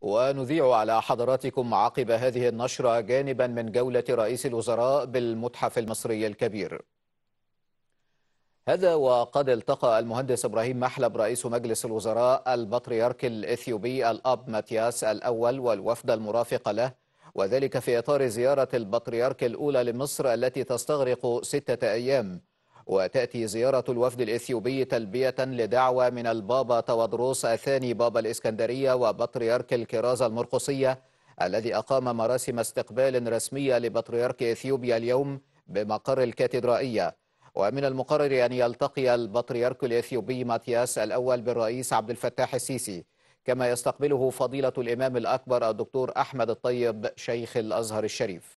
ونذيع على حضراتكم عقب هذه النشرة جانبا من جولة رئيس الوزراء بالمتحف المصري الكبير هذا وقد التقى المهندس إبراهيم محلب رئيس مجلس الوزراء البطريرك الإثيوبي الأب ماتياس الأول والوفد المرافق له وذلك في إطار زيارة البطريرك الأولى لمصر التي تستغرق ستة أيام وتأتي زيارة الوفد الإثيوبي تلبية لدعوة من البابا تودروس الثاني بابا الإسكندرية وبطريرك الكرازة المرقصية الذي أقام مراسم استقبال رسمية لبطريرك إثيوبيا اليوم بمقر الكاتدرائية ومن المقرر أن يلتقي البطريرك الإثيوبي ماتياس الأول بالرئيس عبد الفتاح السيسي كما يستقبله فضيلة الإمام الأكبر الدكتور أحمد الطيب شيخ الأزهر الشريف